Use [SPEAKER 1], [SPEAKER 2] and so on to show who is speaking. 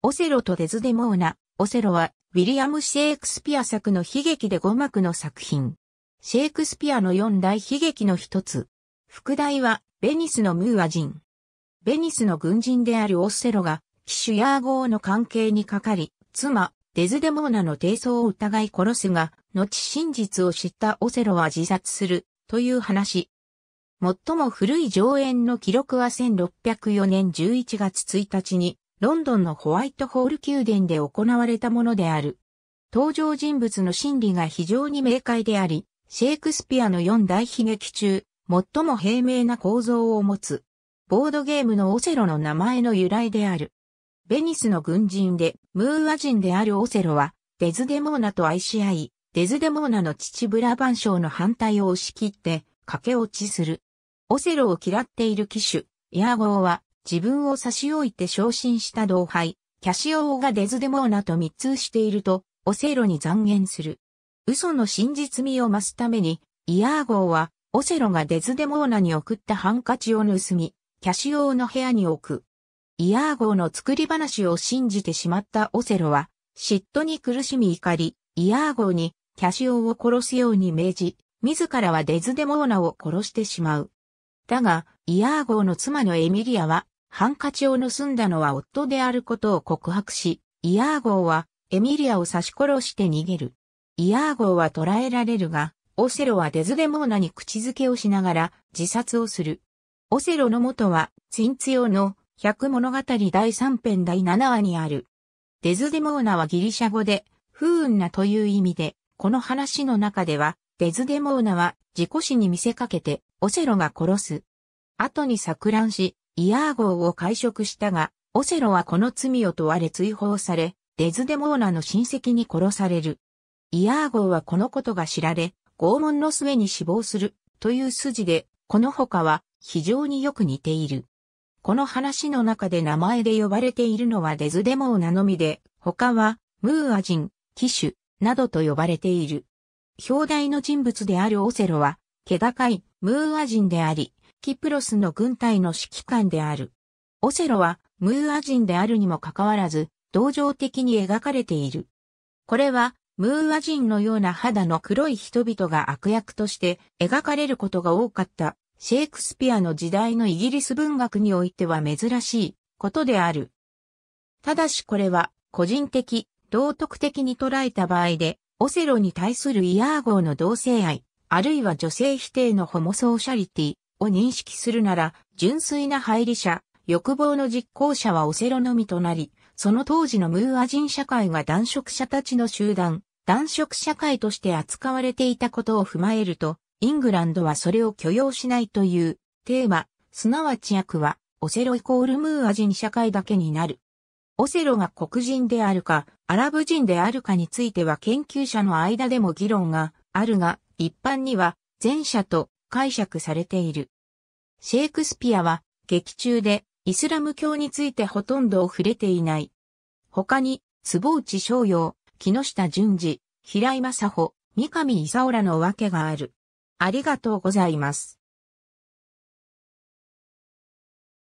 [SPEAKER 1] オセロとデズデモーナ、オセロは、ウィリアム・シェイクスピア作の悲劇で五幕の作品。シェイクスピアの四大悲劇の一つ。副題は、ベニスのムーア人。ベニスの軍人であるオセロが、騎手ヤーゴーの関係にかかり、妻、デズデモーナの低層を疑い殺すが、後真実を知ったオセロは自殺する、という話。最も古い上演の記録は1604年11月1日に、ロンドンのホワイトホール宮殿で行われたものである。登場人物の心理が非常に明快であり、シェイクスピアの四大悲劇中、最も平明な構造を持つ。ボードゲームのオセロの名前の由来である。ベニスの軍人で、ムーア人であるオセロは、デズデモーナと愛し合い、デズデモーナの父ブラバン賞の反対を押し切って、駆け落ちする。オセロを嫌っている騎手、イアゴーは、自分を差し置いて昇進した同輩、キャシオーがデズデモーナと密通していると、オセロに残言する。嘘の真実味を増すために、イアー号は、オセロがデズデモーナに送ったハンカチを盗み、キャシオーの部屋に置く。イアー号の作り話を信じてしまったオセロは、嫉妬に苦しみ怒り、イアー号にキャシオを殺すように命じ、自らはデズデモーナを殺してしまう。だが、イアー号の妻のエミリアは、ハンカチを盗んだのは夫であることを告白し、イアーゴーはエミリアを刺し殺して逃げる。イアーゴーは捕らえられるが、オセロはデズデモーナに口づけをしながら自殺をする。オセロの元は、ツインツ用の百物語第3編第7話にある。デズデモーナはギリシャ語で、不運なという意味で、この話の中では、デズデモーナは自己死に見せかけて、オセロが殺す。後に錯乱し、イヤー号を解釈したが、オセロはこの罪を問われ追放され、デズデモーナの親戚に殺される。イヤー号はこのことが知られ、拷問の末に死亡するという筋で、この他は非常によく似ている。この話の中で名前で呼ばれているのはデズデモーナのみで、他はムーア人、騎手などと呼ばれている。表題の人物であるオセロは、気高いムーア人であり、キプロスの軍隊の指揮官である。オセロはムーア人であるにもかかわらず、同情的に描かれている。これは、ムーア人のような肌の黒い人々が悪役として描かれることが多かったシェイクスピアの時代のイギリス文学においては珍しいことである。ただしこれは個人的、道徳的に捉えた場合で、オセロに対するイヤー号の同性愛、あるいは女性否定のホモソーシャリティ、を認識するなら、純粋な配理者、欲望の実行者はオセロのみとなり、その当時のムーア人社会が男色者たちの集団、男色社会として扱われていたことを踏まえると、イングランドはそれを許容しないという、テーマ、すなわち役は、オセロイコールムーア人社会だけになる。オセロが黒人であるか、アラブ人であるかについては研究者の間でも議論があるが、一般には前者と解釈されている。シェイクスピアは劇中でイスラム教についてほとんど触れていない。他に、坪内翔陽、木下淳二、平井正穂、三上勲らのわけがある。ありがとうございます。